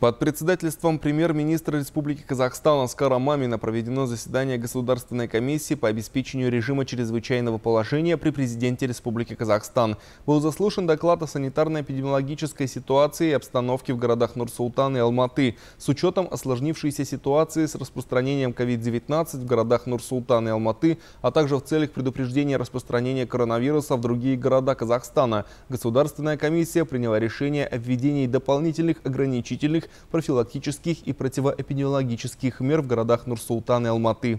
Под председательством премьер-министра Республики Казахстан Аскара Мамина проведено заседание Государственной комиссии по обеспечению режима чрезвычайного положения при президенте Республики Казахстан. Был заслушан доклад о санитарно-эпидемиологической ситуации и обстановке в городах Нур-Султан и Алматы с учетом осложнившейся ситуации с распространением COVID-19 в городах Нур-Султан и Алматы, а также в целях предупреждения распространения коронавируса в другие города Казахстана. Государственная комиссия приняла решение о введении дополнительных ограничительных профилактических и противоэпидемиологических мер в городах Нур-Султан и Алматы.